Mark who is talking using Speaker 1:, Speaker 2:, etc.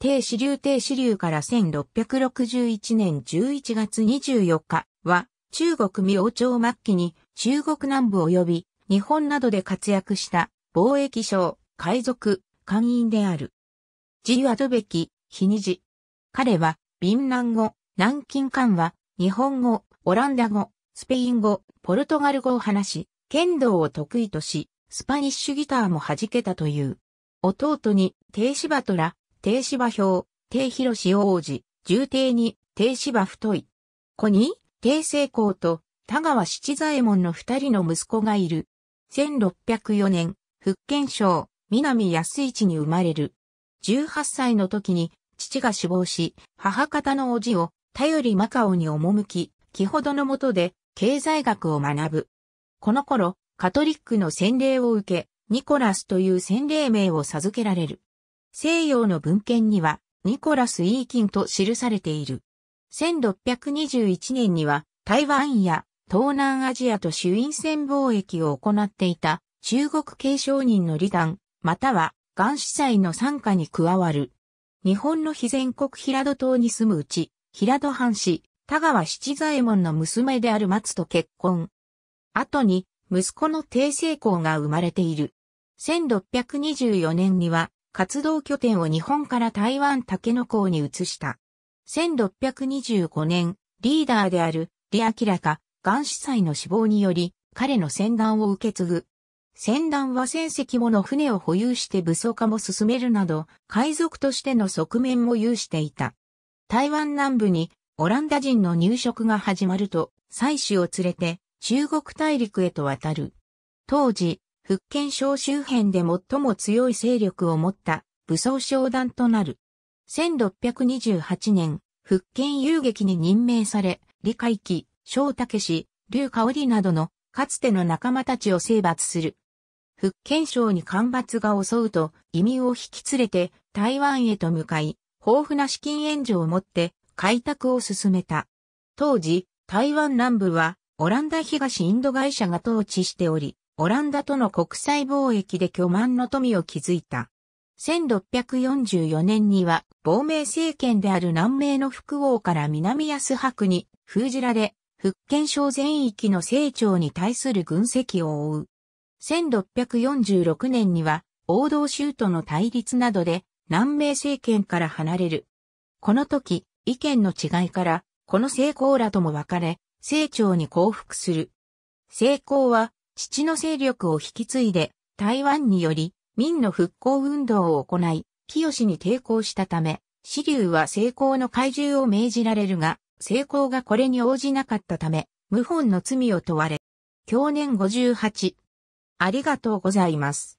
Speaker 1: 低支流低支流から1661年11月24日は、中国明朝末期に中国南部及び日本などで活躍した貿易商、海賊、官員である。ジワドベキ、ヒニジ。彼は、ビンラン語、南京漢は、日本語、オランダ語、スペイン語、ポルトガル語を話し、剣道を得意とし、スパニッシュギターも弾けたという。弟に、テイシバトラ、低芝表、低広し王子、重低に、低芝太い。子に、低成功と、田川七左衛門の二人の息子がいる。1604年、福建省、南安市に生まれる。18歳の時に、父が死亡し、母方の叔父を、頼りマカオに赴き、木ほどのもとで、経済学を学ぶ。この頃、カトリックの洗礼を受け、ニコラスという洗礼名を授けられる。西洋の文献には、ニコラス・イーキンと記されている。1621年には、台湾や東南アジアと主因戦貿易を行っていた中国系商人の利団、または元司祭の参加に加わる。日本の非全国平戸島に住むうち、平戸藩士、田川七左衛門の娘である松と結婚。後に、息子の帝政公が生まれている。1624年には、活動拠点を日本から台湾竹野港に移した。1625年、リーダーである李明か、元司祭の死亡により、彼の船団を受け継ぐ。船団は船籍もの船を保有して武装化も進めるなど、海賊としての側面も有していた。台湾南部にオランダ人の入植が始まると、妻子を連れて中国大陸へと渡る。当時、福建省周辺で最も強い勢力を持った武装商団となる。1628年、福建遊撃に任命され、李海輝、翔武氏、劉香織などのかつての仲間たちを征伐する。福建省に干ばつが襲うと移民を引き連れて台湾へと向かい、豊富な資金援助をもって開拓を進めた。当時、台湾南部はオランダ東インド会社が統治しており、オランダとの国際貿易で巨万の富を築いた。1644年には亡命政権である南明の福王から南安白に封じられ、福建省全域の成長に対する軍籍を負う。1646年には王道州との対立などで南明政権から離れる。この時、意見の違いから、この成功らとも分かれ、成長に降伏する。成功は、父の勢力を引き継いで、台湾により、民の復興運動を行い、清に抵抗したため、支流は成功の怪獣を命じられるが、成功がこれに応じなかったため、謀反の罪を問われ、去年58。ありがとうございます。